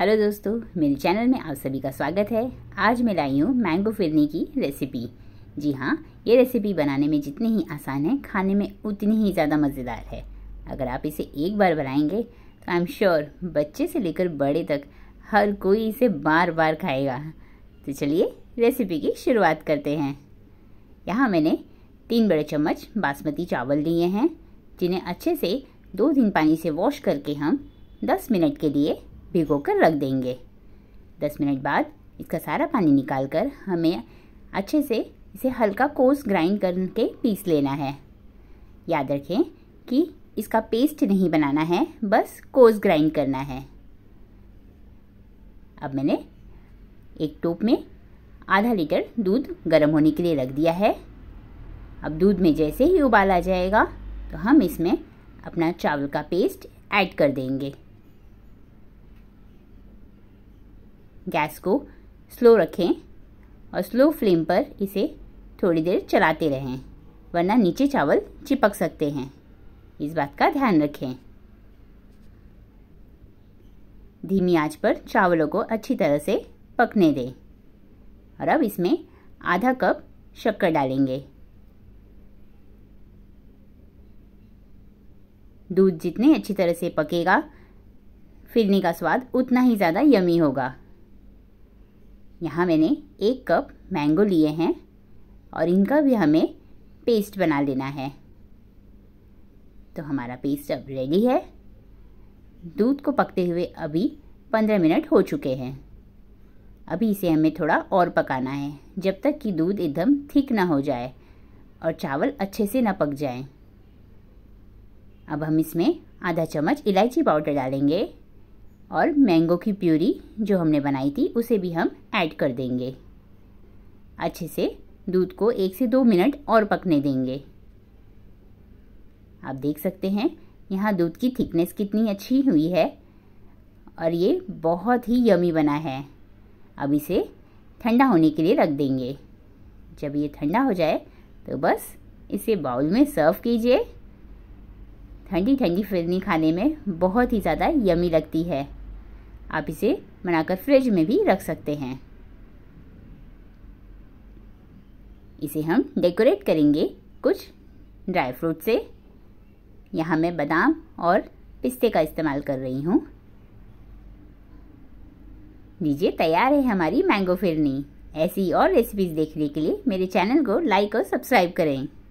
hello दोस्तों मेरे channel में आप सभी का स्वागत है आज मैं लाई हूँ मैंगो फिरनी की रेसिपी जी हाँ ये रेसिपी बनाने में जितनी ही आसान है खाने में उतनी ही ज़्यादा मज़ेदार है अगर आप इसे एक बार बनाएंगे तो आई एम श्योर बच्चे से लेकर बड़े तक हर कोई इसे बार बार खाएगा तो चलिए रेसिपी की शुरुआत करते हैं यहाँ मैंने तीन बड़े चम्मच बासमती चावल लिए हैं जिन्हें अच्छे से दो दिन पानी से वॉश करके हम 10 मिनट के लिए भिगो कर रख देंगे दस मिनट बाद इसका सारा पानी निकाल कर हमें अच्छे से इसे हल्का कोस ग्राइंड करके पीस लेना है याद रखें कि इसका पेस्ट नहीं बनाना है बस कोर्स ग्राइंड करना है अब मैंने एक टोप में आधा लीटर दूध गर्म होने के लिए रख दिया है अब दूध में जैसे ही उबाल आ जाएगा तो हम इसमें अपना चावल का पेस्ट ऐड कर देंगे गैस को स्लो रखें और स्लो फ्लेम पर इसे थोड़ी देर चलाते रहें वरना नीचे चावल चिपक सकते हैं इस बात का ध्यान रखें धीमी आंच पर चावलों को अच्छी तरह से पकने दें और अब इसमें आधा कप शक्कर डालेंगे दूध जितने अच्छी तरह से पकेगा फिरने का स्वाद उतना ही ज़्यादा यमी होगा यहाँ मैंने एक कप मैंगो लिए हैं और इनका भी हमें पेस्ट बना लेना है तो हमारा पेस्ट अब रेडी है दूध को पकते हुए अभी पंद्रह मिनट हो चुके हैं अभी इसे हमें थोड़ा और पकाना है जब तक कि दूध एकदम थिक ना हो जाए और चावल अच्छे से ना पक जाए अब हम इसमें आधा चम्मच इलायची पाउडर डालेंगे और मैंगो की प्यूरी जो हमने बनाई थी उसे भी हम ऐड कर देंगे अच्छे से दूध को एक से दो मिनट और पकने देंगे आप देख सकते हैं यहाँ दूध की थिकनेस कितनी अच्छी हुई है और ये बहुत ही यमी बना है अब इसे ठंडा होने के लिए रख देंगे जब ये ठंडा हो जाए तो बस इसे बाउल में सर्व कीजिए ठंडी ठंडी फिरनी खाने में बहुत ही ज़्यादा यमी लगती है आप इसे बनाकर फ्रिज में भी रख सकते हैं इसे हम डेकोरेट करेंगे कुछ ड्राई फ्रूट से यहाँ मैं बादाम और पिस्ते का इस्तेमाल कर रही हूँ लीजिए तैयार है हमारी मैंगो फिरनी ऐसी और रेसिपीज़ देखने के लिए मेरे चैनल को लाइक और सब्सक्राइब करें